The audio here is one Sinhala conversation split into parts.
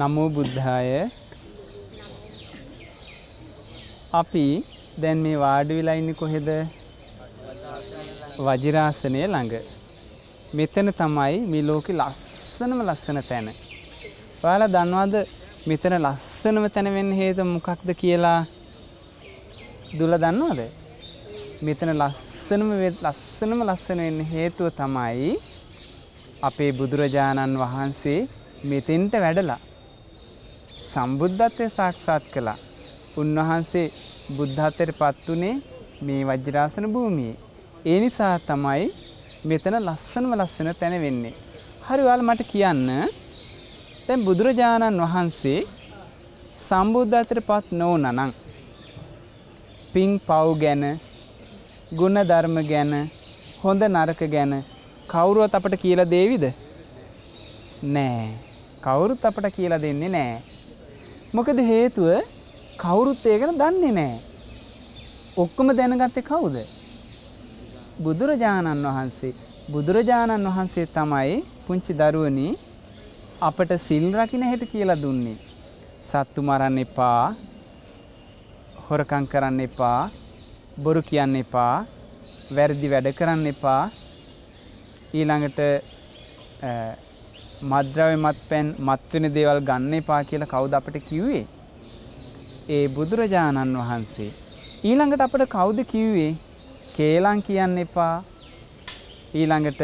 නමෝ බුද්ධාය අපි දැන් මේ වාඩි වෙලා ඉන්නේ කොහෙද? වජිරාසනය ළඟ. මෙතන තමයි මේ ලෝකේ ලස්සනම ලස්සන තැන. ඔයාලා දන්නවද මෙතන ලස්සනම තැන වෙන්න හේතුව මොකක්ද කියලා? දුල දන්නවද? මෙතන ලස්සනම ලස්සනම ලස්සන වෙන්න හේතුව තමයි අපේ බුදුරජාණන් වහන්සේ මෙතෙන්ට වැඩලා සම්බුද්ධත්වය සාක්ෂාත් කළා. උන්වහන්සේ බුද්ධත්වයට පත් වුණේ මේ වජ්‍රාසන භූමියේ. ඒ නිසා තමයි මෙතන ලස්සනම ලස්සන තැන වෙන්නේ. හරි ඔයාලා මට කියන්න දැන් බුදුරජාණන් වහන්සේ සම්බුද්ධත්වයට පත් නොවුණා නම් පිං පව් ගැන ගුණ ධර්ම ගැන හොඳ නරක ගැන කවුරුවත් අපට කියලා දෙවිද? නෑ. කවුරුත් අපට කියලා දෙන්නේ නෑ. මොකද හේතුව කවුරුත් ඒ ගැන දන්නේ නැහැ. ඔක්කොම දැනගත්තේ කවුද? බුදුරජාණන් වහන්සේ. බුදුරජාණන් වහන්සේ තමයි පුංචි දරුවනි අපට සිල් රකින්න හැටි කියලා දුන්නේ. සත්තු මරන්න එපා. හොරකම් කරන්න එපා. බොරු කියන්න එපා. වැරදි වැඩ කරන්න එපා. ඊළඟට මද්‍රව්‍ය මත්පැන් මත්වෙන දේවල් ගන්න එපා කියලා කවුද අපට කිව්වේ? ඒ බුදුරජාණන් වහන්සේ. ඊළඟට අපට කවුද කිව්වේ? කේලම් කියන්න එපා. ඊළඟට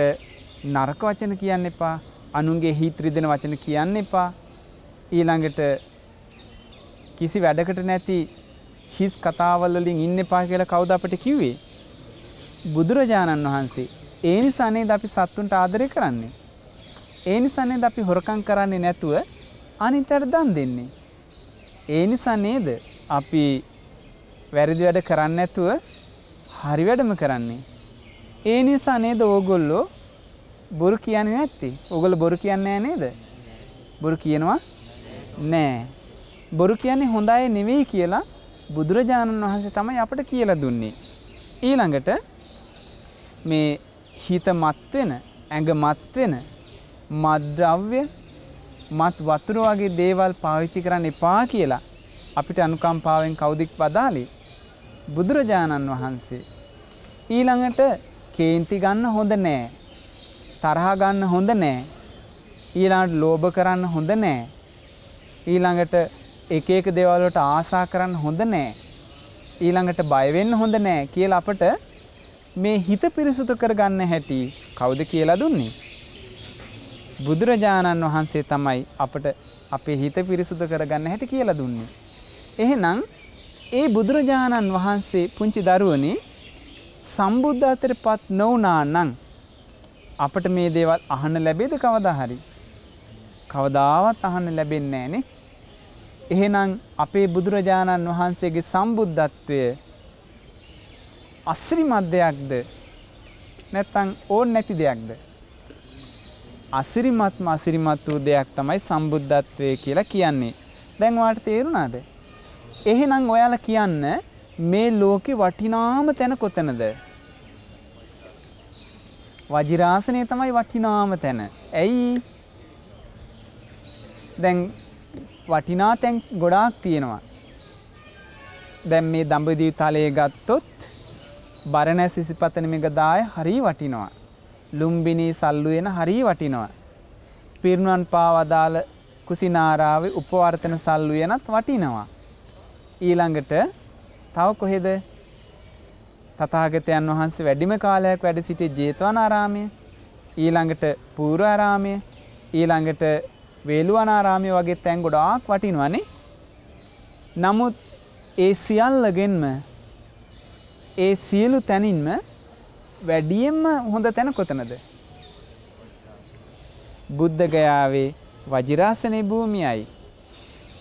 නරක වචන කියන්න එපා. අනුන්ගේ හිත රිදෙන වචන කියන්න එපා. ඊළඟට කිසි වැඩකට නැති හිස් කතාවල් වලින් ඉන්න එපා කියලා කවුද අපට කිව්වේ? බුදුරජාණන් වහන්සේ. ඒ නිසා නේද අපි සත්තුන්ට ආදරය කරන්නේ. ඒ නිසා නේද අපි හොරකම් කරන්නේ නැතුව අනිතට දන් දෙන්නේ. ඒ නිසා නේද අපි වැරදි වැඩ කරන්නේ නැතුව හරි වැඩම කරන්නේ. ඒ නිසා නේද ඕගොල්ලෝ බොරු කියන්නේ නැත්තේ. ඕගොල්ලෝ බොරු කියන්නේ නේද? බොරු කියනවා නෑ. බොරු කියන්නේ හොඳ අය නෙවෙයි කියලා බුදුරජාණන් වහන්සේ තමයි අපට කියලා දුන්නේ. ඊළඟට මේ හිත මත් වෙන, ඇඟ මත් වෙන, මත්ද්‍රව්‍ය මත් වතුර වගේ දේවල් පාවිච්චි කරන්න එපා කියලා අපිට අනුකම්පාවෙන් කෞදික් වදාලි බුදුරජාණන් වහන්සේ. ඊළඟට කේන්ති ගන්න හොඳ නෑ. තරහා ගන්න හොඳ නෑ. ඊළඟට ලෝභ කරන්න හොඳ නෑ. ඊළඟට එක එක දේවල් වලට ආසා කරන්න හොඳ නෑ. ඊළඟට බය වෙන්න හොඳ නෑ කියලා අපට මේ හිත පිරිසුදු කරගන්න හැටි කවුද කියලා දුන්නේ? බුදුරජාණන් වහන්සේ තමයි අපට අපේ හිත පිරිසුදු කරගන්න හැටි කියලා දුන්නේ. එහෙනම් ඒ බුදුරජාණන් වහන්සේ පුංචි දරුවනේ සම්බුද්ධ අතරපත් නොවුනා නම් අපට මේ දේවල් අහන්න ලැබෙද කවදා හරි? කවදාවත් අහන්න ලැබෙන්නේ නැහනේ. එහෙනම් අපේ බුදුරජාණන් වහන්සේගේ සම්බුද්ධත්වය අස්රිමත් දෙයක්ද? නැත්නම් ඕන් නැති දෙයක්ද? අසිරිමත්ම අසිරිමත් වූ දෙයක් තමයි සම්බුද්ධත්වය කියලා කියන්නේ. දැන් ඔයාලට තේරුණාද? එහෙනම් ඔයාලා කියන්න මේ ලෝකේ වටිනාම තැන කොතනද? වජිරාසනය තමයි වටිනාම තැන. ඇයි? දැන් වටිනා තැන් ගොඩාක් තියෙනවා. දැන් මේ දඹදිව තලයේ ගත්තොත් බරණැස් ඉසිපතන මේක දාය හරි වටිනවා. ලුම්බිනී සල්ලු වෙන හරිය වටිනවා. පිරිනුවන් පාවදාල කුසිනාරාවේ උපවර්තන සල්ලු වෙනත් වටිනවා. ඊළඟට තව කොහෙද? තථාගතයන් වහන්සේ වැඩිම කාලයක් වැඩ සිටි ජේතවනාරාමය, ඊළඟට පූර්වාරාමය, ඊළඟට වේළුවනාරාමය වගේ තැන් ගොඩාක් වටිනවනේ. නමුත් ඒ සියල්ලගෙන්ම ඒ සියලු තැනින්ම වැඩියෙන්ම හොඳ තැන කොතනද. බුද්ධගයාවේ වජිරාසනය භූමියයි.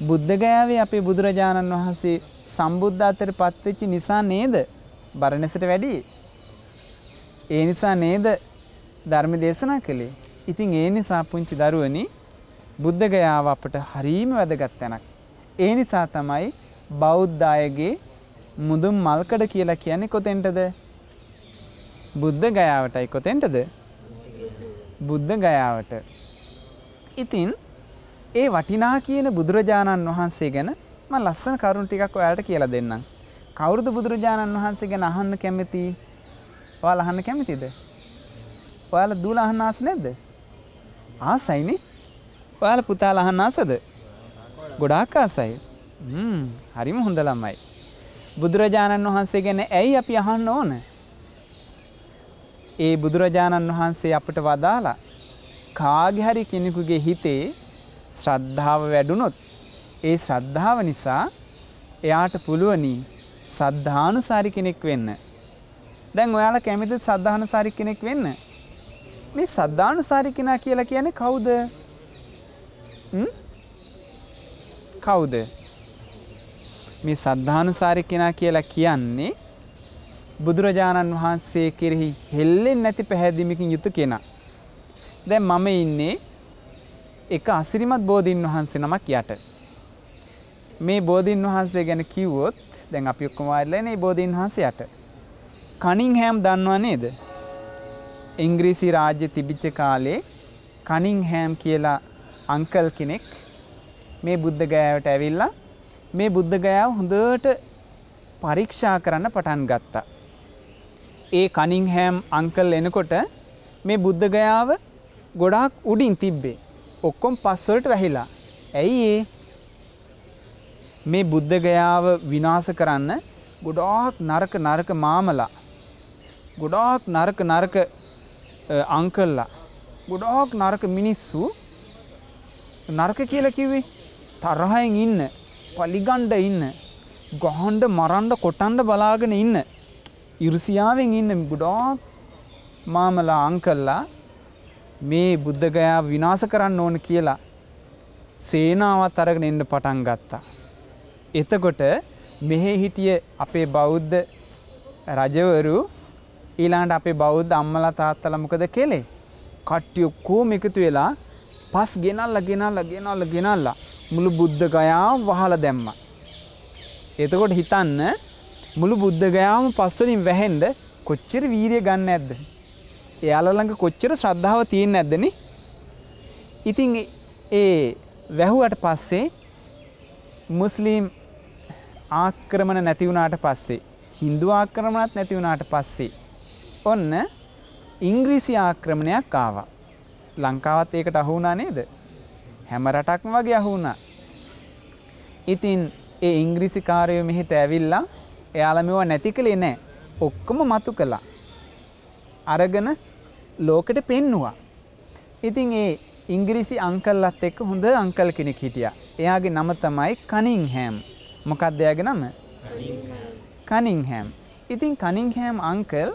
බුද්ධගයාවේ අපේ බුදුරජාණන් වහන්සේ සම්බුද්ධ අතර පත්වෙච්චි නිසා නේද බරණෙසට වැඩි. ඒ නිසා නේද ධර්ම දේශනා කළේ. ඉතින් ඒ නිසා පුංචි දරුවනි බුද්ධගයාව අපට හරීම වැදගත් තැනක්. ඒ නිසා තමයි බෞද්ධායගේ මුදුම් මල්කඩ කියලා කියන්නේ කොතෙන්ටද බුද්ධ ගයාවටයි කොතෙන්ටද බුද්ධ ගයාවට. ඉතින් ඒ වටිනා කියන බුදුරජාණන් වහන්සේ ගැන මම ලස්සන කරුණු ටිකක් ඔයාලට කියලා දෙන්නම්. කවුරුද බුදුරජාණන් වහන්සේ ගැන අහන්න කැමති? ඔයාලා අහන්න කැමතිද? ඔයාලා දූලා අහන්න ආස නැද්ද? ආසයිනේ. ඔයාලා පුතාලා අහන්න ආසද? ගොඩාක් ආසයි. හ්ම් හරිම හොඳ ළමයි. බුදුරජාණන් වහන්සේ ගැන ඇයි අපි අහන්න ඕන? ඒ බුදුරජාණන් වහන්සේ අපට වදාලා කාගේ හරි කෙනෙකුගේ හිතේ ශ්‍රද්ධාව වැඩුණොත් ඒ ශ්‍රද්ධාව නිසා එයාට පුළුවනි සද්ධානුසාරි කෙනෙක් වෙන්න. දැන් ඔයාලා කැමතිද සද්ධානුසාරි කෙනෙක් වෙන්න? මේ සද්ධානුසාරි කෙනා කියලා කියන්නේ කවුද? හ්ම්? කවුද? මේ සද්ධානුසාරි කෙනා කියලා කියන්නේ බුදුරජාණන් වහන්සේ කෙරෙහි හෙල්ලෙන් නැති පැහැදිමිකින් යුතු කෙනා. දැන් මම ඉන්නේ එක අසිරිමත් බෝධීන් වහන්සේ නමක් යට. මේ බෝධීන් වහන්සේ ගැන කිව්වොත් දැන් අපි ඔක්කොම ආයෙලනේ බෝධීන් වහන්සේ යට. කනින්හෑම් දන්නවා නේද? ඉංග්‍රීසි රාජ්‍ය තිබිච්ච කාලේ කනින්හෑම් කියලා අංකල් කෙනෙක් මේ බුද්ධ ගයාවට ඇවිල්ලා මේ බුද්ධ ගයාව හොඳට පරීක්ෂා කරන්න පටන් ගත්තා. ඒ කනින්හෑම් අංකල් එනකොට මේ බුද්ධගයාව ගොඩාක් උඩින් තිබ්බේ. ඔක්කොම් පස්වලට වැහිලා. ඇයි ඒ? මේ බුද්ධගයාව විනාශ කරන්න ගොඩාක් නරක නරක මාමලා. ගොඩාක් නරක නරක අංකල්ලා. ගොඩාක් නරක මිනිස්සු නරක කියලා කිව්වේ තරහෙන් ඉන්න, පලිගණ්ඩ ඉන්න, ගහන්න මරන්න කොටන්න බලාගෙන ඉන්න ඉරුසියාවෙන් ඉන්න ගොඩාක් මාමලා අංකල්ලා මේ බුද්ධගයා විනාශ කරන්න ඕන කියලා සේනාවත් අරගෙන එන්න පටන් ගත්තා. එතකොට මෙහෙ හිටිය අපේ බෞද්ධ රජවරු ඊළඟට අපේ බෞද්ධ අම්මලා තාත්තලා මොකද කෙලේ? කට්ටිය කොහොම එකතු වෙලා පස් ගෙනල්ලා ගෙනල්ලා ගෙනල්ලා ගෙනල්ලා මුළු බුද්ධ ගයාව වහලා දැම්මා. එතකොට හිතන්න මුළු බුද්ධගයාම පස්වලින් වැහෙන්ඩ කොච්චර වීරිය ගන්න ඇද්ද. එයාලළඟ කොච්චර ශ්‍රද්ධාව තියෙන් ඇදන ඉතින් ඒ වැැහුවට පස්සේ මුස්ලීම් ආක්‍රමණ නැතිවුණට පස්සේ හින්දු ආක්‍රමණත් නැතිවුණට පස්සේ ඔන්න ඉංග්‍රීසි ආක්‍රමණයක් ආවා ලංකාවත් ඒකට අහුුණා නේද හැම රටක්ම වගේ අහුුණා ඉතින් ඒ ඉංග්‍රීසිකාරයෝ මෙහිට ඇවිල්ලා එයාලා මේවා නැති කළේ නෑ. ඔක්කොම මතු කළා. අරගෙන ලෝකෙට පෙන්නවා. ඉතින් ඒ ඉංග්‍රීසි අංකල්ලත් එක්ක හොඳ අංකල් කෙනෙක් හිටියා. එයාගේ නම තමයි කනින්හෑම්. මොකක්ද එයාගේ නම? කනින්හෑම්. ඉතින් කනින්හෑම් අංකල්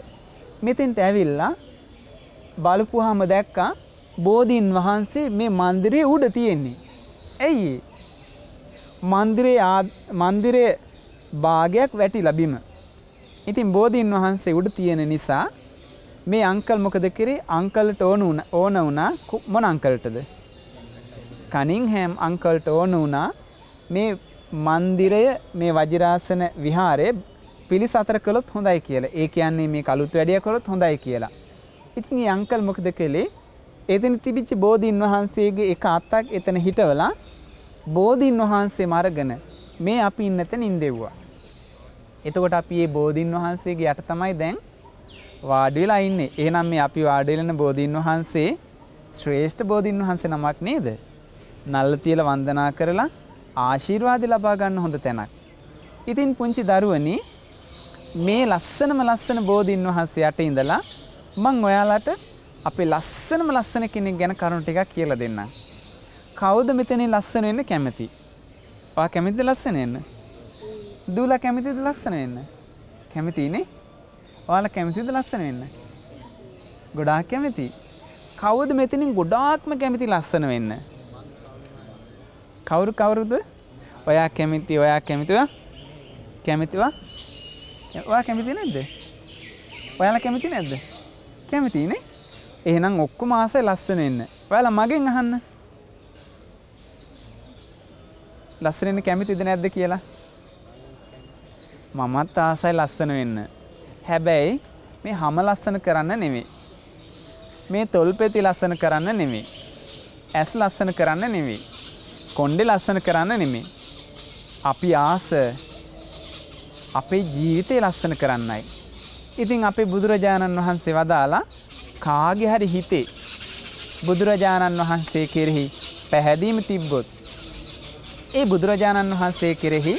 මෙතෙන්ට ඇවිල්ලා බලපුවාම දැක්කා බෝධීන් වහන්සේ මේ මන්දිරයේ උඩ තියෙන්නේ. ඇයි? මන්දිරයේ මන්දිරයේ භාගයක් වැටිලා බිම. ඉතින් බෝධීන් වහන්සේ උඩ තියෙන නිසා මේ අංකල් මොකද කරේ අංකල්ට ඕන වුණා ඕන වුණා මොන අංකල්ටද? කනින්හැම් අංකල්ට ඕන වුණා මේ මන්දිරය මේ වජිරාසන විහාරය පිළිසතර කළොත් හොඳයි කියලා. ඒ කියන්නේ මේ කලුත් වැඩිය කළොත් හොඳයි කියලා. ඉතින් මේ අංකල් මොකද කළේ? එතන තිබිච්ච බෝධීන් වහන්සේගේ එක අතක් එතන හිටවලා බෝධීන් වහන්සේ මරගෙන මේ අපි ඉන්න තැන ඉඳෙව්වා. එතකොට අපි මේ බෝධින් වහන්සේගේ යට තමයි දැන් වාඩි වෙලා ඉන්නේ. එහෙනම් මේ අපි වාඩි වෙන බෝධින් වහන්සේ ශ්‍රේෂ්ඨ බෝධින් වහන්සේ නමක් නේද? නල්ල තියලා වන්දනා කරලා ආශිර්වාද ලබා ගන්න හොඳ තැනක්. ඉතින් පුංචි දරුවනි මේ ලස්සනම ලස්සන බෝධින් වහන්සේ යට ඉඳලා මම ඔයාලට අපේ ලස්සනම ලස්සන කෙනෙක් ගැන කරුණු ටිකක් කියලා දෙන්නම්. කවුද මෙතනින් ලස්සන වෙන්න කැමති? ඔයා කැමතිද ලස්සන වෙන්න? දූලා කැමතිද ලස්සන වෙන්න? කැමතිනේ? ඔයාලා කැමතිද ලස්සන වෙන්න? ගොඩාක් කැමති. කවුද මෙතනින් ගොඩාක්ම කැමති ලස්සන වෙන්න? කවුරු කවුරුද? ඔයා කැමති, ඔයා කැමති ඔයා කැමතිවා? ඔයා කැමති නැද්ද? ඔයාලා කැමති නැද්ද? කැමතිනේ? එහෙනම් ඔක්කොම ආසයි ලස්සන වෙන්න. ඔයාලා මගෙන් අහන්න. ලස්සන වෙන්න කැමතිද නැද්ද කියලා? මමත් ආසයි ලස්සන වෙන්න. හැබැයි මේ හැම ලස්සන කරන්න නෙමෙයි. මේ තොල්පෙති ලස්සන කරන්න නෙමෙයි. ඇස් ලස්සන කරන්න නෙමෙයි. කොණ්ඩේ ලස්සන කරන්න නෙමෙයි. අපි ආස අපේ ජීවිතේ ලස්සන කරන්නයි. ඉතින් අපේ බුදුරජාණන් වහන්සේ වදාලා කාගේ හරි හිතේ බුදුරජාණන් වහන්සේ කෙරෙහි පැහැදීම තිබ්බොත් ඒ බුදුරජාණන් වහන්සේ කෙරෙහි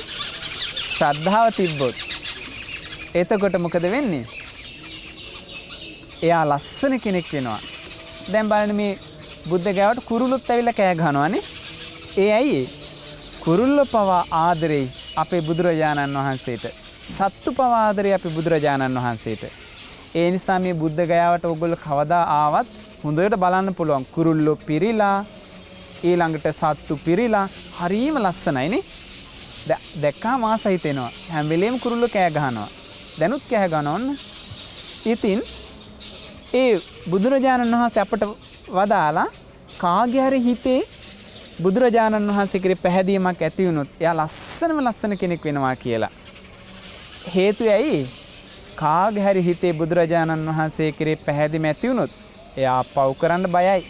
ශ්‍රද්ධාව තිබ්බොත් එතකොට මොකද වෙන්නේ? එයා ලස්සන කෙනෙක් වෙනවා. දැන් බලන්න මේ බුද්ධ ගාවට කුරුල්ලොත් ඇවිල්ලා කෑ ගහනවානේ. ඒ ඇයි? කුරුල්ල පවා ආදරෙයි අපේ බුදුරජාණන් වහන්සේට. සත්තු පවා ආදරෙයි අපේ බුදුරජාණන් වහන්සේට. ඒ නිසා මේ බුද්ධ ගාවට ඕගොල්ලෝ කවදා ආවත් හොඳට බලන්න පුළුවන්. කුරුල්ලෝ පිරිලා ඊළඟට සත්තු පිරිලා හරීම ලස්සනයිනේ. දැක්කා මාස හිතෙනවා හැම වෙලේම කුරුල්ලෝ කෑ ගහනවා දැනුත් කෑ ගනොන්න ඉතින් ඒ බුදුරජාණන් වහන්සේ අපට වදාලා කාගේ හරි හිතේ බුදුරජාණන් වහන්සේ කෙරේ පැහැදීමක් ඇති වුණොත් එයා ලස්සනම ලස්සන කෙනෙක් වෙනවා කියලා හේතුව ඇයි කාගේ හරි හිතේ බුදුරජාණන් වහන්සේ කෙරේ පැහැදීම ඇති වුණොත් එයා පව් කරන්න බයයි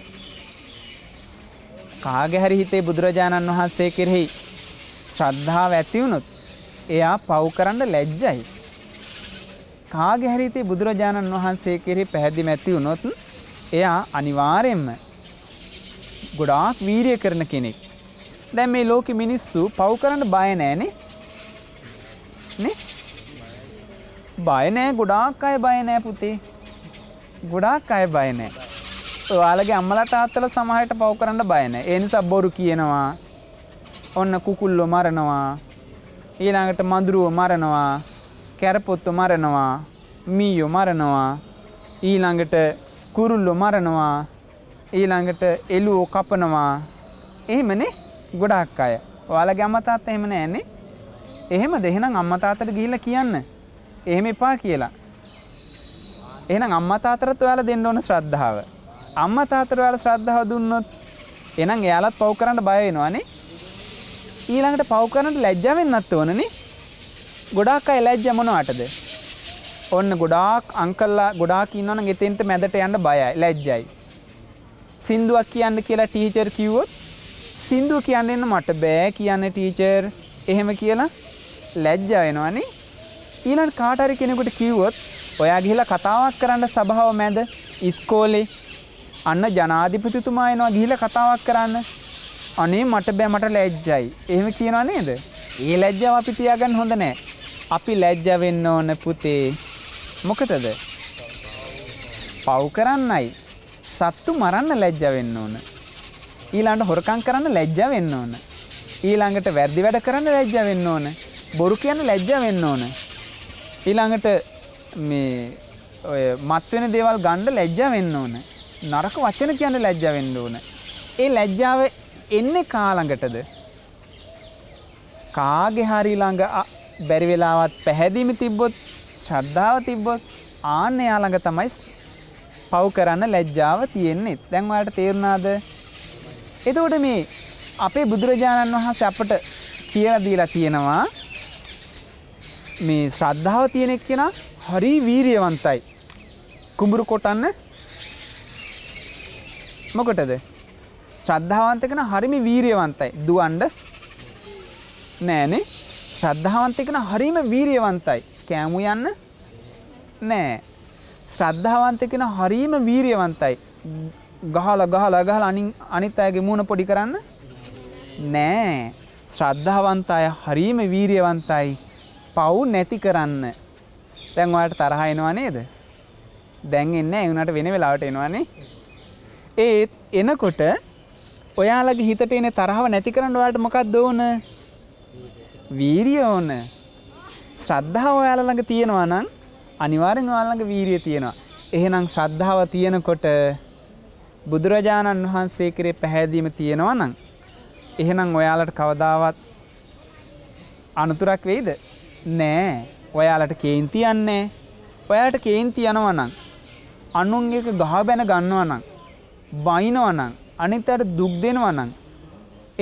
කාගේ හරි හිතේ බුදුරජාණන් වහන්සේ කෙරෙහි ශ්‍රද්ධාව ඇතිවුණොත් එයා පව් කරන්න ලැජ්ජයි. කාගේ හැරිතේ බුදුරජාණන් වහන්සේ කෙරෙහි පැහැදිලි ඇති වුණොත් එයා අනිවාර්යෙන්ම ගොඩාක් වීරිය කරන කෙනෙක්. දැන් මේ ලෝකෙ මිනිස්සු පව් කරන්න බය නෑනේ. නේ? බය නෑ ගොඩාක් අය බය නෑ පුතේ. ගොඩාක් අය බය නෑ. ඔයාලගේ අම්මලා තාත්තලා සමහරට පව් කරන්න බය නෑ. ඒ නිසා බොරු කියනවා, ඔන්න කුකුල්ලෝ මරනවා ඊළඟට මදුරුව මරනවා කැරපොත්තු මරනවා මීයෝ මරනවා ඊළඟට කුරුල්ලෝ මරනවා ඊළඟට එළුවෝ කපනවා එහෙමනේ ගොඩක් අය ඔයාලගේ අම්මා තාත්තා එහෙම නෑනේ එහෙමද එහෙනම් අම්මා තාත්තට ගිහිල්ලා කියන්න එහෙම එපා කියලා එහෙනම් අම්මා තාත්තට ඔයාලා දෙන්න ඕන ශ්‍රද්ධාව අම්මා තාත්තට ඔයාලා ශ්‍රද්ධාව දුන්නොත් එහෙනම් එයාලත් පව් කරන්න බය වෙනවනේ ඊළඟට පව් කරනට ලැජ්ජ වෙන්නත් ඕනනේ ගොඩාක් අය ලැජ්ජ මොනවටද ඔන්න ගොඩාක් අංකල්ලා ගොඩාක් ඉන්නවනම් එතෙන්ට මැදට යන්න බයයි ලැජ්ජයි සින්දුවක් කියන්න කියලා ටීචර් කිව්වොත් සින්දුව කියන්න එන්න මට බෑ කියන්නේ ටීචර් එහෙම කියලා ලැජ්ජ වෙනවනේ ඊළඟ කාට හරි කෙනෙකුට කිව්වොත් ඔයා ගිහිලා කතාවක් කරන්න සභාව මැද ඉස්කෝලේ අන්න ජනාධිපතිතුමා එනවා ගිහිලා කතාවක් කරන්න අනේ මට බෑ මට ලැජ්ජයි. එහෙම කියනවා නේද? ඒ ලැජ්ජාව අපි තියාගන්න හොඳ නෑ. අපි ලැජ්ජ වෙන්න ඕන පුතේ. මොකටද? පව් කරන්නයි. සත්තු මරන්න ලැජ්ජ වෙන්න ඕන. ඊළඟට හොරකම් කරන්න ලැජ්ජ වෙන්න ඕන. ඊළඟට වැරදි වැඩ කරන්න ලැජ්ජ වෙන්න ඕන. බොරු කියන්න ලැජ්ජ වෙන්න ඕන. ඊළඟට මේ ඔය මත්වෙන දේවල් ගණ්ඩ ලැජ්ජ වෙන්න ඕන. නරක වචන කියන්න ලැජ්ජ වෙන්න ඕන. ඒ ලැජ්ජාව එන්නේ කාළඟටද කාගෙ හරි ළඟ බැරි වෙලාවත් පැහැදීම තිබ්බොත් ශ්‍රද්ධාව තිබ්බොත් ආන්න එයා ළඟ තමයි පව් කරන්න ලැජ්ජාව තියෙන්නේ. දැන් ඔයාලට තේරුණාද? එතකොට මේ අපේ බුදුරජාණන් වහන්සේ අපට කියලා දීලා තියෙනවා මේ ශ්‍රද්ධාව තියෙන එක්කෙනා හරි වීරියවන්තයි. කුඹුරු කොටන්න මොකටද? ශ්‍රද්ධාවන්තකන හරිම වීරියවන්තයි දුවන්ඩ නෑනේ ශ්‍රද්ධාවන්තකන හරිම වීරියවන්තයි කෑමු යන්න නෑ ශ්‍රද්ධාවන්තකෙන හරීම වීරියවන්තයි ගහල ගහල ගහල අනින් අනිත් අයගේ මූුණ පොඩි කරන්න නෑ ශ්‍රද්ධාවන්තාය හරීම වීරියවන්තයි පව් නැති කරන්න දැන්වාට තරහයනවා නේද දැන් එන්න එනට වෙන වෙලාවට එනවානේ ඒත් එනකොට ඔයාලගේ හිතට එන තරහව නැති කරන්න ඔයාලට මොකක්ද ඕන? වීරිය ඕන. ශ්‍රද්ධාව ඔයාලා ළඟ තියෙනවා නම් අනිවාර්යෙන් ඔයාලා ළඟ වීරිය තියෙනවා. එහෙනම් ශ්‍රද්ධාව තියෙනකොට බුදුරජාණන් වහන්සේ කෙරේ පැහැදීම තියෙනවා නම් එහෙනම් ඔයාලට කවදාවත් අනතුරක් වෙයිද? නෑ. ඔයාලට කේන්ති යන්නේ නෑ. ඔයාලට කේන්ති යනවා නම් අනුන් එක ගහ බැන ගන්නවා නම් බයිනවා නම් අනිත් අයට දුක් දෙනවා නම්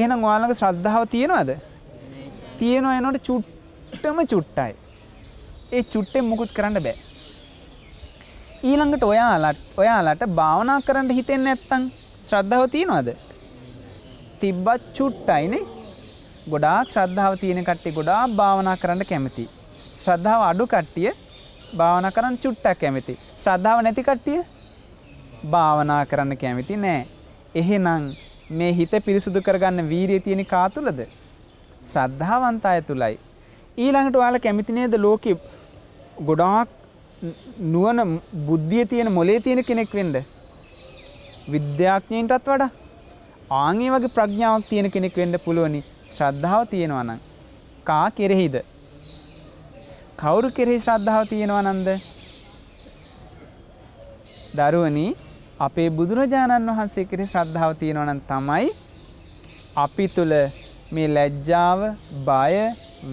එහෙනම් ඔයාලගේ ශ්‍රද්ධාව තියෙනවද? තියෙනවා එනකොට චුට්ටම චුට්ටයි. ඒ චුට්ටෙන් මුකුත් කරන්න බෑ. ඊළඟට ඔයාලට ඔයාලට භාවනා කරන්න හිතෙන්නේ නැත්තම් ශ්‍රද්ධාව තියෙනවද? තිබ්බත් චුට්ටයිනේ. ගොඩාක් ශ්‍රද්ධාව තියෙන කට්ටිය ගොඩාක් භාවනා කරන්න කැමති. ශ්‍රද්ධාව අඩු කට්ටිය භාවනා කරන්න චුට්ටක් කැමති. ශ්‍රද්ධාව නැති කට්ටිය භාවනා කරන්න කැමති නෑ. එහෙනම් මේ හිත පිරිසුදු කරගන්න වීරිය තියෙන කා තුළද? ශ්‍රද්ධාවන්ත අය තුලයි. ඊළඟට ඔයාලා කැමති නේද ලෝකෙ ගොඩාක් නුවණ බුද්ධිය තියෙන මොලේ තියෙන කෙනෙක් වෙන්න? විද්‍යාඥයින්ටත් වඩා ආන් ඒ වගේ ප්‍රඥාවක් තියෙන කෙනෙක් වෙන්න පුළුවනි ශ්‍රද්ධාව තියෙනවා නම් කා කෙරෙහිද කවුරු කෙරෙහි ශ්‍රද්ධාව තියෙනවා නන්ද දරුවනි අපේ බුදුරජාණන් වහන්සේ කෙරෙහි ශ්‍රද්ධාව තියෙනවා නම් තමයි අපි තුල මේ ලැජ්ජාව, බය,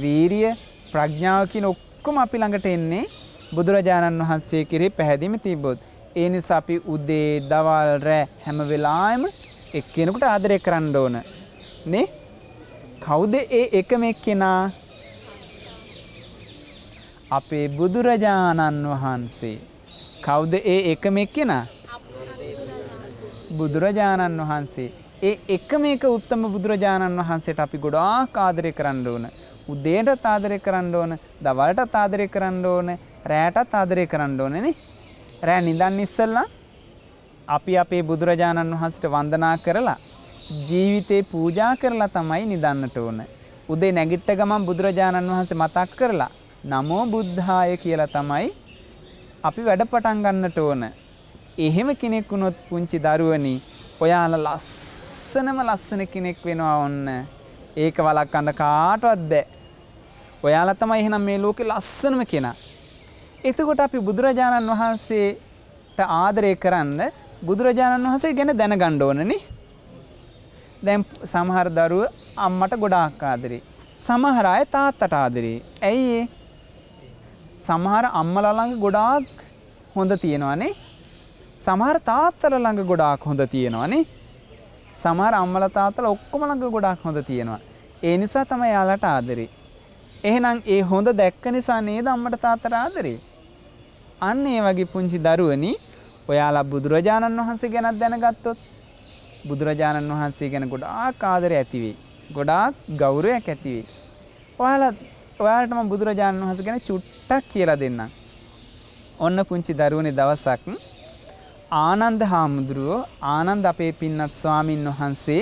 වීරිය, ප්‍රඥාව කියන ඔක්කොම අපි ළඟට එන්නේ බුදුරජාණන් වහන්සේ කෙරෙහි පැහැදීම තිබ්බොත්. ඒ නිසා අපි උදේ, දවල්, රෑ හැම වෙලාවෙම එක්කෙනෙකුට ආදරය කරන්න ඕන. නේ? කවුද ඒ එකම එක්කෙනා? අපේ බුදුරජාණන් වහන්සේ. කවුද ඒ එකම එක්කෙනා? බුදුරජාණන් වහන්සේ ඒ එකම එක උත්තම බුදුරජාණන් වහන්සේට අපි ගොඩාක් ආදරය කරන්න ඕන. උදේටත් ආදරය කරන්න ඕන, දවල්ටත් ආදරය කරන්න ඕන, රෑටත් ආදරය කරන්න ඕනනේ. රෑ නිදන් ඉස්සෙල්ලා අපි අපේ බුදුරජාණන් වහන්සේට වන්දනා කරලා ජීවිතේ පූජා කරලා තමයි නිදන්නට ඕන. උදේ නැගිට්ට ගමන් බුදුරජාණන් වහන්සේ මතක් කරලා නමෝ බුද්ධාය කියලා තමයි අපි වැඩ පටන් ගන්නට ඕන. එහෙම කෙනෙක් වුණොත් පුංචි දරුවනි ඔයාලා ලස්සනම ලස්සන කෙනෙක් වෙනවා ඔන්න. ඒක වළක්වන්න කාටවත් බෑ. ඔයාලා තමයි එහෙනම් මේ ලෝකේ ලස්සනම කෙනා. එතකොට අපි බුදුරජාණන් වහන්සේට ආදරය කරන්න බුදුරජාණන් වහන්සේ ගැන දැනගන්න ඕනනේ. දැන් සමහර දරුව අම්මට ගොඩාක් ආදරේ. සමහර අය තාත්තට ආදරේ. ඇයි ඒ? සමහර අම්මලා ළඟ ගොඩාක් හොඳ තියෙනවානේ. සමහර තාත්තල ළඟ ගොඩාක් හොඳ තියෙනවානේ. සමහර අම්මල තාත්තල ඔක්කොම ළඟ ගොඩාක් හොඳ තියෙනවා. ඒ නිසා තමයි යාලට ආදරේ. එහෙනම් ඒ හොඳ දැක්ක නිසා නේද අම්මට තාත්තට ආදරේ? අන්න ඒ වගේ පුංචි දරුවනි ඔයාලා බුදුරජාණන් වහන්සේ ගැනත් දැනගත්තොත් බුදුරජාණන් වහන්සේ ගැන ගොඩාක් ආදරය ඇති වෙයි. ගොඩාක් ගෞරවයක් ඇති වෙයි. ඔයාලා ඔයාලට මම බුදුරජාණන් වහන්සේ ගැන චුට්ටක් කියලා දෙන්නම්. ඔන්න පුංචි දරුවනේ දවසක් ආනන්ද හාමුදුරුවෝ ආනන්ද අපේ පින්නත් ස්වාමින් වහන්සේ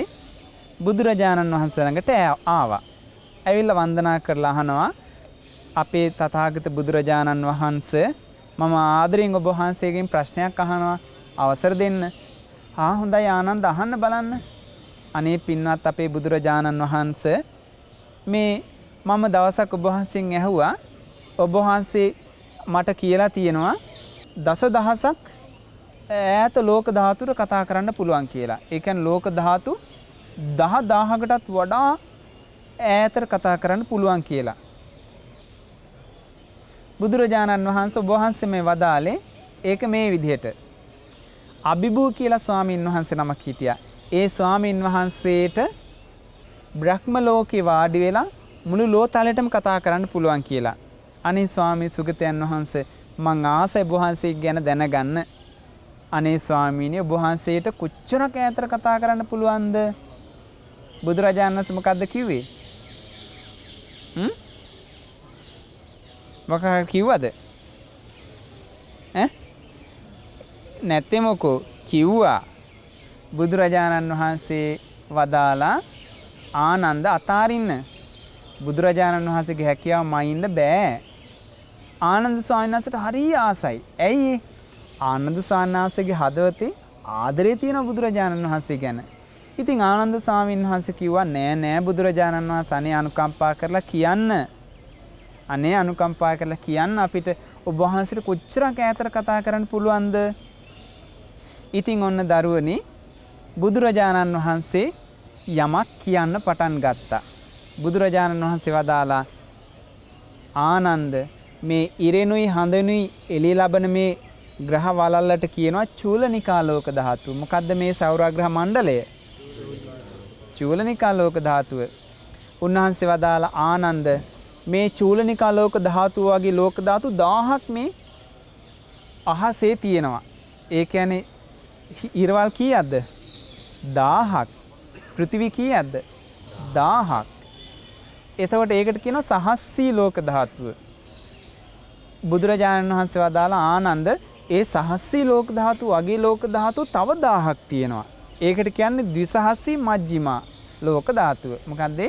බුදුරජාණන් වහන්සේ ළඟට ආවා. ඇවිල්ලා වන්දනා කරලා අහනවා අපේ තථාගත බුදුරජාණන් වහන්සේ මම ආදරෙන් ඔබ වහන්සේගෙන් ප්‍රශ්නයක් අහනවා අවසර දෙන්න. ආ හොඳයි ආනන්ද අහන්න බලන්න. අනේ පින්වත් අපේ බුදුරජාණන් වහන්සේ මේ මම දවසක් ඔබ වහන්සෙන් ඇහුවා ඔබ වහන්සේ මට කියලා තියෙනවා දස දහසක් ඈත ලෝක ධාතුර කතා කරන්න පුළුවන් කියලා. ඒ කියන්නේ ලෝක ධාතු 10000කටත් වඩා ඈතට කතා කරන්න පුළුවන් කියලා. බුදුරජාණන් වහන්සේ ඔබ වහන්සේ මේ වදාලේ ඒක මේ විදිහට. අබිබූ කියලා ස්වාමීන් වහන්සේ නමක් හිටියා. ඒ ස්වාමීන් වහන්සේට බ්‍රහ්ම ලෝකේ වාඩි වෙලා මුළු ලෝතලයටම කතා කරන්න පුළුවන් කියලා. අනේ ස්වාමී සුගතයන් වහන්සේ මං ආසයි වහන්සේ ගැන දැනගන්න අනේ ස්වාමීනි ඔබ වහන්සේට කොච්චරක් ඈතට කතා කරන්න පුළුවන්ද? බුදුරජාණන් වහන්සේ මොකද්ද කිව්වේ? හ්ම්? මොකක් කිව්වද? ඈ? නැත්තේ මොකෝ කිව්වා. බුදුරජාණන් වහන්සේ වදාලා ආනන්ද අතාරින්න. බුදුරජාණන් වහන්සේගේ හැකියාව මයින්ද බෑ. ආනන්ද ස්වාමීන් වහන්සේට හරිය ආසයි. ඇයි ඒ? ආනන්ද සාන්නාසගේ හදවතේ ආදරේ තියෙන බුදුරජාණන් වහන්සේ ගැන. ඉතින් ආනන්ද සාමීන් වහන්සේ කිව්වා නෑ නෑ බුදුරජාණන් වහන්සේ අනේ අනුකම්පා කරලා කියන්න. අනේ අනුකම්පා කරලා කියන්න අපිට ඔබ වහන්සේට කොච්චරක් ඈතට කතා කරන්න පුළුවන්ද? ඉතින් ඔන්න දරුවනේ බුදුරජාණන් වහන්සේ යමක් කියන්න පටන් ගත්තා. බුදුරජාණන් වහන්සේ වදාලා ආනන්ද මේ ඉරෙනුයි හඳනුයි එළිය ලබන මේ ග්‍රහ වලල්ලට කියනවා චූලනිකාලෝක ධාතුව. මොකද්ද මේ සෞරග්‍රහ මණ්ඩලය? චූලනිකාලෝක ධාතුව. උන්වහන්සේ වදාලා ආනන්ද මේ චූලනිකාලෝක ධාතුව වගේ ලෝක ධාතු 1000ක් මේ අහසේ තියෙනවා. ඒ කියන්නේ ඉරවල් කීයක්ද? 1000ක්. පෘථිවි කීයක්ද? 1000ක්. එතකොට ඒකට කියනවා සහස්සී ලෝක ධාතුව. බුදුරජාණන් වහන්සේ වදාලා ආනන්ද ඒ සහස්සී ලෝක ධාතු වගේ ලෝක ධාතු තව දාහක් තියෙනවා. ඒකට කියන්නේ ද්විසහස්සී මජ්ජිමා ලෝක ධාතුව. මොකද්ද?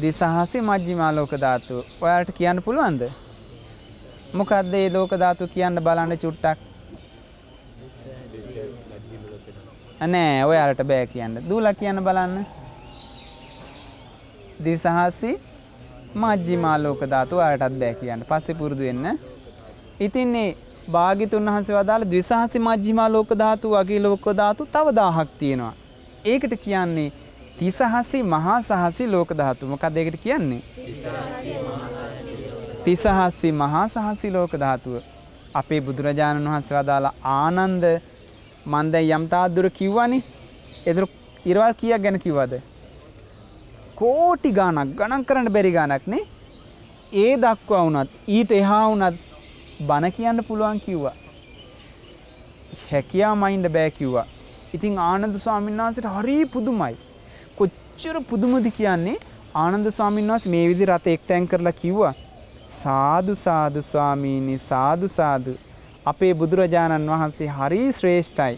ද්විසහස්සී මජ්ජිමා ලෝක ධාතුව. ඔයාලට කියන්න පුළුවන්ද? මොකද්ද මේ ලෝක ධාතුව කියන්න බලන්න චුට්ටක්. නෑ ඔයාලට බෑ කියන්න. දූලා කියන්න බලන්න. ද්විසහස්සී මජ්ජිමා ලෝක ධාතුව ඔයාලටත් බෑ කියන්න. පස්සේ පුරුදු වෙන්න. ඉතින්නේ භාගිතුන් වහන්සේ වදාළ ද්විසහසි මජ්ජිමා ලෝක ධාතු වගේ ලෝක ධාතු තව 1000ක් තියෙනවා. ඒකට කියන්නේ තිසහසි මහා සහසි ලෝක ධාතු. මොකද ඒකට කියන්නේ? තිසහසි මහා සහසි ලෝක ධාතුව. අපේ බුදුරජාණන් වහන්සේ වදාළ ආනන්ද මන් දැන් යම් තාදුර කිව්වනේ. ඒතර ඉරවල් කීයක් ගැන කිව්වද? කෝටි ගණක් ගණන් කරන්න බැරි ගණක් නේ. ඒ දක්වා වුණත් ඊට එහා වුණත් බන කියන්න පුළුවන් කිව්වා. හැකියා මයින්ඩ බෑ කිව්වා. ඉතින් ආනන්ද ස්වාමීන් වහන්සේට හරි පුදුමයි. කොච්චර පුදුමද කියන්නේ ආනන්ද ස්වාමීන් වහන්සේ මේ විදිහට රත එක්තැන් කරලා කිව්වා. සාදු සාදු ස්වාමීනි සාදු සාදු. අපේ බුදුරජාණන් වහන්සේ හරි ශ්‍රේෂ්ඨයි.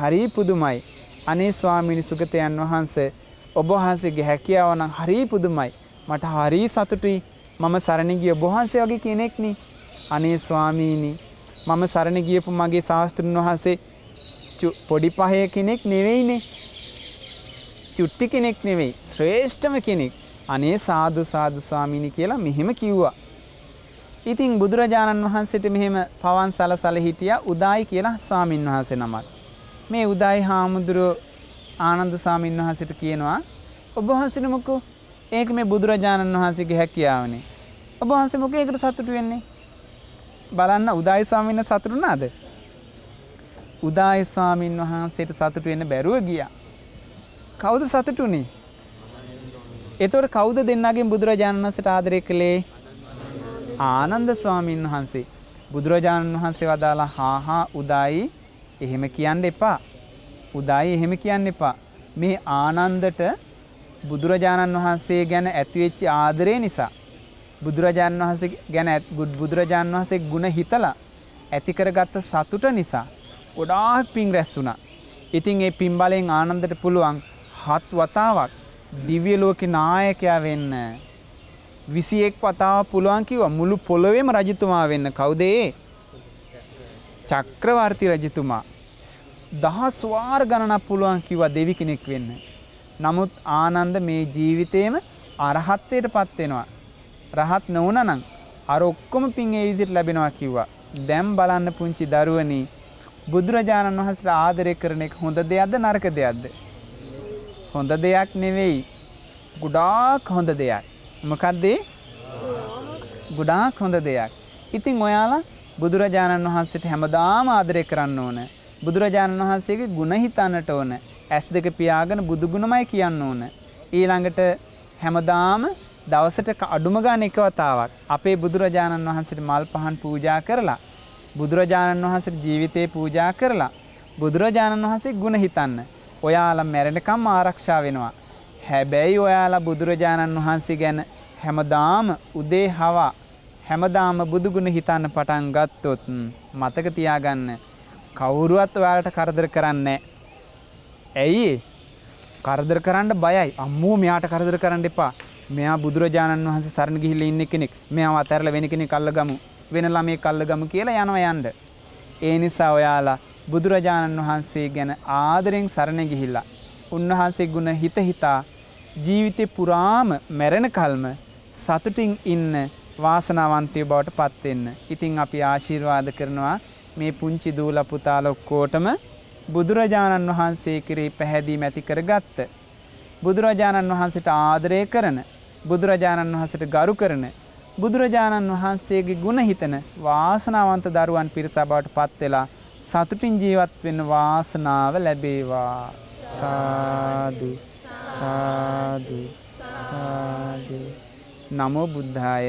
හරි පුදුමයි. අනේ ස්වාමීනි සුගතයන් වහන්සේ ඔබ වහන්සේගේ හැකියාව නම් හරි පුදුමයි. මට හරි සතුටුයි. මම සරණ ගිය ඔබ වහන්සේ වගේ කෙනෙක් නේ. අනේ ස්වාමීනි මම සරණ ගියපු මගේ ශාස්තෘන් වහන්සේ පොඩි පහය කෙනෙක් නෙවෙයිනේ. චුට්ටි කෙනෙක් නෙවෙයි ශ්‍රේෂ්ඨම කෙනෙක් අනේ සාදු සාදු ස්වාමීනි කියලා මෙහෙම කිව්වා. ඉතින් බුදුරජාණන් වහන්සේට මෙහෙම පවන් සලසල හිටියා උදායි කියලා ස්වාමින් වහන්සේ නමක්. මේ උදායි හාමුදුරුව ආනන්ද ස්වාමීන් වහන්සේට කියනවා ඔබ වහන්සේට මොකෝ ඒක මේ බුදුරජාණන් වහන්සේගේ හැකියාවනේ. ඔබ වහන්සේ මොකේකට සතුටු වෙන්නේ? බලන්න උදායි ස්වාමීන් සතුටු නාද? උදායි ස්වාමින් වහන්සේට සතුටු වෙන්න බැරුව ගියා. කවුද සතුටුනේ? එතකොට කවුද දෙන්නගෙන් බුදුරජාණන් වහන්සේට ආදරය කළේ? ආනන්ද ස්වාමින් වහන්සේ. බුදුරජාණන් වහන්සේ වදාලා හා හා උදායි එහෙම කියන්න එපා. උදායි එහෙම කියන්න එපා. මේ ආනන්දට බුදුරජාණන් වහන්සේ ගැන ඇතිවෙච්ච ආදරය නිසා බුදුරජාන් වහන්සේ ගැන බුදුරජාන් වහන්සේ ගුණ හිතලා ඇතිකරගත්ත සතුට නිසා ගොඩාක් පින් රැස් වුණා. ඉතින් ඒ පින් බලයෙන් ආනන්දට පුළුවන් හත් වතාවක් දිව්‍ය ලෝකේ නායකයා වෙන්න. 21 වතාව පුළුවන් කිව්වා මුළු පොළොවේම රජතුමා වෙන්න. කවුද ඒ? චක්‍රවර්ති රජතුමා. දහස් වාර ගණනක් පුළුවන් කිව්වා දෙවි කෙනෙක් වෙන්න. නමුත් ආනන්ද මේ ජීවිතේම අරහත්ත්වයට පත් වෙනවා. රහත් නොවුනනම් අර ඔක්කොම පින් ඒ විදිහට ලැබෙනවා කිව්වා. දැන් බලන්න පුංචි දරුවනි බුදුරජාණන් වහන්සේට ආදරය කරන එක හොඳ දෙයක්ද නරක දෙයක්ද? හොඳ දෙයක් නෙවෙයි. ගොඩාක් හොඳ දෙයක්. මොකක්ද ගොඩාක් හොඳ දෙයක්. ඉතින් ඔයාලා බුදුරජාණන් වහන්සේට හැමදාම ආදරය කරන්න ඕන. බුදුරජාණන් වහන්සේගේ ගුණ හිතන්නට ඕන. ඇස් දෙක පියාගෙන බුදු ගුණමයි කියන්න ඕන. ඊළඟට හැමදාම දවසට අඩුම ගාන එක වතාවක් අපේ බුදුරජාණන් වහන්සේට මල් පහන් පූජා කරලා බුදුරජාණන් වහන්සේ ජීවිතේ පූජා කරලා බුදුරජාණන් වහන්සේ ගුණ හිතන්න. ඔයාලා මැරෙනකම් ආරක්ෂා වෙනවා. හැබැයි ඔයාලා බුදුරජාණන් වහන්සේ ගැන හැමදාම උදේ හවා හැමදාම බුදුගුණ හිතන්න පටන් ගත්තොත් මතක තියාගන්න කවුරුවත් ඔයාලට කරදර කරන්නේ ඇයි කරදර කරන්න බයයි. අම්මෝ මෙයාට කරදර කරන්න එපා. මෙයා බුදුරජාණන් වහන්සේ සරණ ගිහිල්ලා ඉන්න කෙනෙක්. මෙයා අතහැරලා වෙන කෙනෙක් අල්ලගමු. වෙන ළමෙක් අල්ලගමු කියලා යනවා යන්න. ඒ නිසා ඔයාලා බුදුරජාණන් වහන්සේ ගැන ආදරෙන් සරණ ගිහිල්ලා උන්වහන්සේ ගුණ හිත හිතා ජීවිතේ පුරාම මැරෙන කල්ම සතුටින් ඉන්න වාසනාවන්තය බවට පත් වෙන්න. ඉතින් අපි ආශිර්වාද කරනවා මේ පුංචි දූල පුතාල ඔක්කොටම බුදුරජාණන් වහන්සේ කෙරෙහි පැහැදීම ඇති කරගත්ත. බුදුරජාණන් වහන්සේට ආදරය කරන බුදුරජාණන් වහන්සට ගරු කරන බුදුරජාණන් වහන්සේගේ ගුණ හිතන වාසනාවන්ත දරුවන් පිරිසබවට පත්වෙලා සතුටින් ජීවත් වෙන වාසනාව ලැබේවා සාදු සාදු සාදු නමෝ බුද්ධාය